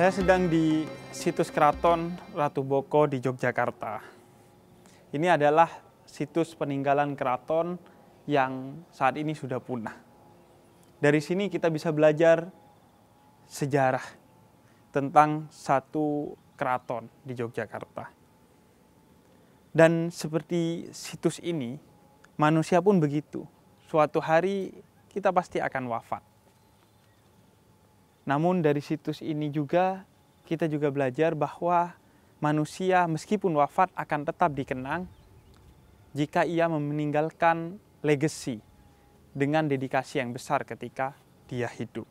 Saya sedang di situs keraton Ratu Boko di Yogyakarta. Ini adalah situs peninggalan keraton yang saat ini sudah punah. Dari sini kita bisa belajar sejarah tentang satu keraton di Yogyakarta. Dan seperti situs ini, manusia pun begitu. Suatu hari kita pasti akan wafat. Namun dari situs ini juga kita juga belajar bahwa manusia meskipun wafat akan tetap dikenang jika ia meninggalkan legacy dengan dedikasi yang besar ketika dia hidup.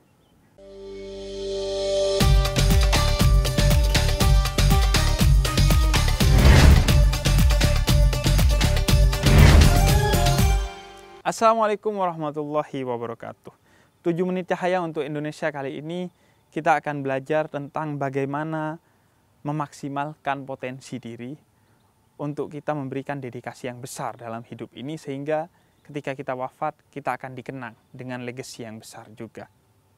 Assalamualaikum warahmatullahi wabarakatuh. 7 menit cahaya untuk Indonesia kali ini kita akan belajar tentang bagaimana memaksimalkan potensi diri untuk kita memberikan dedikasi yang besar dalam hidup ini sehingga ketika kita wafat kita akan dikenang dengan legasi yang besar juga.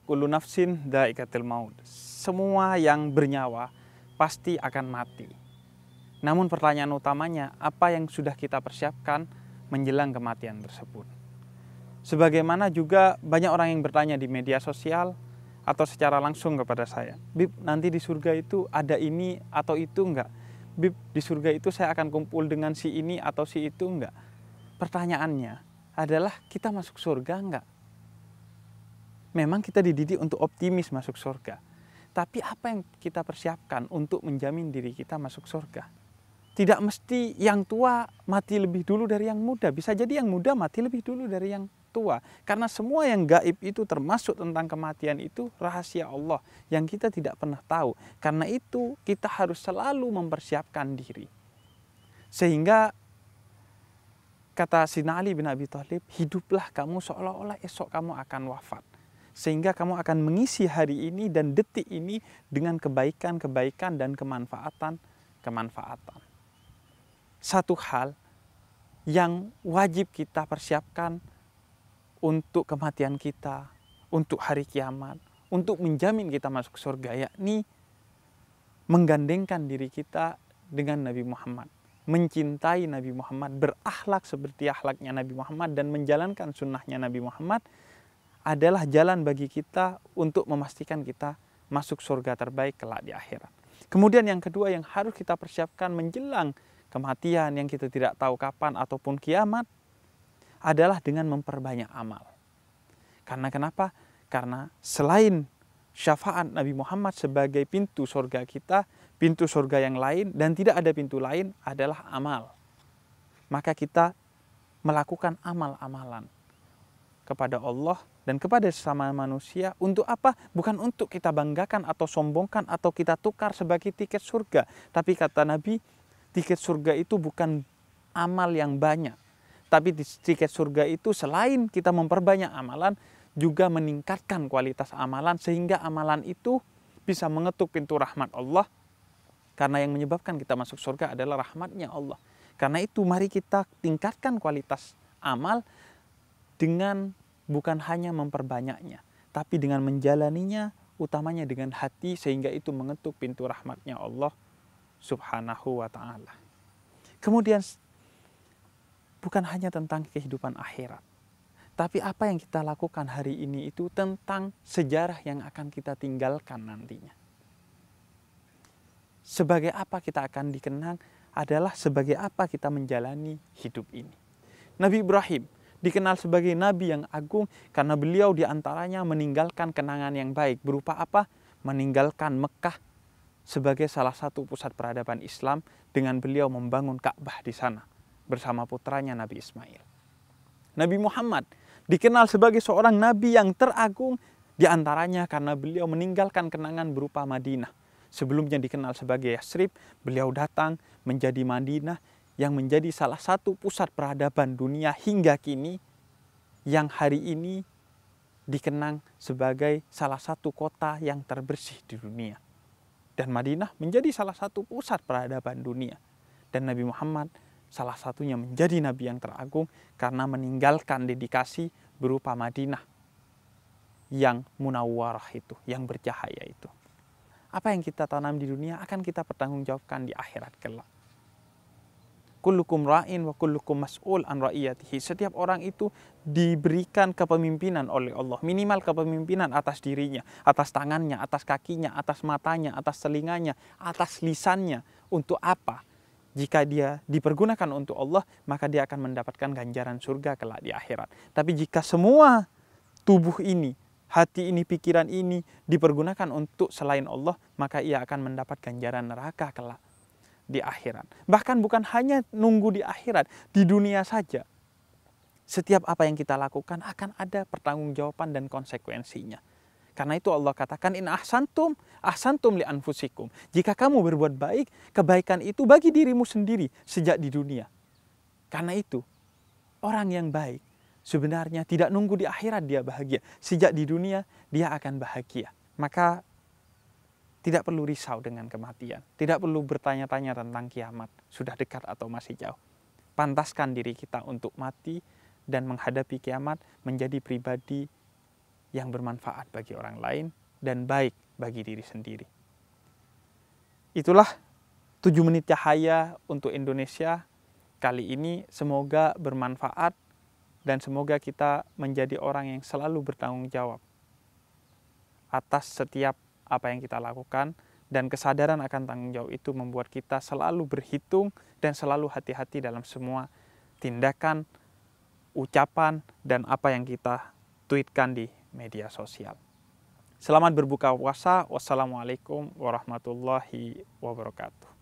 Kullu nafsin dha'iqatil maut. Semua yang bernyawa pasti akan mati. Namun pertanyaan utamanya apa yang sudah kita persiapkan menjelang kematian tersebut. Sebagaimana juga banyak orang yang bertanya di media sosial atau secara langsung kepada saya, Bib, nanti di surga itu ada ini atau itu enggak? Bib, di surga itu saya akan kumpul dengan si ini atau si itu enggak? Pertanyaannya adalah kita masuk surga enggak? Memang kita dididik untuk optimis masuk surga. Tapi apa yang kita persiapkan untuk menjamin diri kita masuk surga? Tidak mesti yang tua mati lebih dulu dari yang muda. Bisa jadi yang muda mati lebih dulu dari yang tua. Karena semua yang gaib itu termasuk tentang kematian itu rahasia Allah yang kita tidak pernah tahu. Karena itu kita harus selalu mempersiapkan diri. Sehingga kata sinali bin Abi Thalib, hiduplah kamu seolah-olah esok kamu akan wafat. Sehingga kamu akan mengisi hari ini dan detik ini dengan kebaikan-kebaikan dan kemanfaatan-kemanfaatan. Satu hal yang wajib kita persiapkan untuk kematian kita, untuk hari kiamat, untuk menjamin kita masuk surga, yakni menggandengkan diri kita dengan Nabi Muhammad, mencintai Nabi Muhammad, berakhlak seperti akhlaknya Nabi Muhammad, dan menjalankan sunnahnya Nabi Muhammad adalah jalan bagi kita untuk memastikan kita masuk surga terbaik kelak di akhirat. Kemudian yang kedua yang harus kita persiapkan menjelang kematian yang kita tidak tahu kapan ataupun kiamat adalah dengan memperbanyak amal. Karena kenapa? Karena selain syafaat Nabi Muhammad sebagai pintu surga kita, pintu surga yang lain dan tidak ada pintu lain adalah amal. Maka kita melakukan amal-amalan kepada Allah dan kepada sesama manusia untuk apa? Bukan untuk kita banggakan atau sombongkan atau kita tukar sebagai tiket surga. Tapi kata Nabi, tiket surga itu bukan amal yang banyak, tapi di tiket surga itu selain kita memperbanyak amalan, juga meningkatkan kualitas amalan sehingga amalan itu bisa mengetuk pintu rahmat Allah. Karena yang menyebabkan kita masuk surga adalah rahmatnya Allah. Karena itu mari kita tingkatkan kualitas amal dengan bukan hanya memperbanyaknya, tapi dengan menjalaninya utamanya dengan hati sehingga itu mengetuk pintu rahmatnya Allah subhanahu wa ta'ala. Kemudian bukan hanya tentang kehidupan akhirat, tapi apa yang kita lakukan hari ini itu tentang sejarah yang akan kita tinggalkan nantinya. Sebagai apa kita akan dikenang adalah sebagai apa kita menjalani hidup ini. Nabi Ibrahim dikenal sebagai nabi yang agung karena beliau diantaranya meninggalkan kenangan yang baik berupa apa? Meninggalkan Mekah sebagai salah satu pusat peradaban Islam dengan beliau membangun Ka'bah di sana bersama putranya Nabi Ismail. Nabi Muhammad dikenal sebagai seorang nabi yang teragung di antaranya karena beliau meninggalkan kenangan berupa Madinah. Sebelumnya dikenal sebagai Yasrib, beliau datang menjadi Madinah yang menjadi salah satu pusat peradaban dunia hingga kini yang hari ini dikenang sebagai salah satu kota yang terbersih di dunia. Dan Madinah menjadi salah satu pusat peradaban dunia. Dan Nabi Muhammad salah satunya menjadi nabi yang teragung karena meninggalkan dedikasi berupa Madinah yang munawwarah itu, yang bercahaya itu. Apa yang kita tanam di dunia akan kita pertanggungjawabkan di akhirat kelak. Kullukum ra'in wa kullukum mas'ul an ra'iyatihi. Setiap orang itu diberikan kepemimpinan oleh Allah. Minimal kepemimpinan atas dirinya, atas tangannya, atas kakinya, atas matanya, atas telinganya, atas lisannya. Untuk apa? jika dia dipergunakan untuk Allah, maka dia akan mendapatkan ganjaran surga kelak di akhirat. Tapi jika semua tubuh ini, hati ini, pikiran ini dipergunakan untuk selain Allah, maka ia akan mendapat ganjaran neraka kelak di akhirat. Bahkan bukan hanya nunggu di akhirat, di dunia saja. Setiap apa yang kita lakukan akan ada pertanggungjawaban dan konsekuensinya. Karena itu Allah katakan in ahsantum ahsantum li anfusikum. Jika kamu berbuat baik, kebaikan itu bagi dirimu sendiri sejak di dunia. Karena itu orang yang baik sebenarnya tidak nunggu di akhirat dia bahagia. Sejak di dunia dia akan bahagia. Maka tidak perlu risau dengan kematian, tidak perlu bertanya-tanya tentang kiamat, sudah dekat atau masih jauh. Pantaskan diri kita untuk mati dan menghadapi kiamat menjadi pribadi yang bermanfaat bagi orang lain dan baik bagi diri sendiri. Itulah 7 menit cahaya untuk Indonesia kali ini semoga bermanfaat dan semoga kita menjadi orang yang selalu bertanggung jawab atas setiap apa yang kita lakukan dan kesadaran akan tanggung jawab itu membuat kita selalu berhitung dan selalu hati-hati dalam semua tindakan, ucapan, dan apa yang kita tweetkan di media sosial. Selamat berbuka puasa. Wassalamualaikum warahmatullahi wabarakatuh.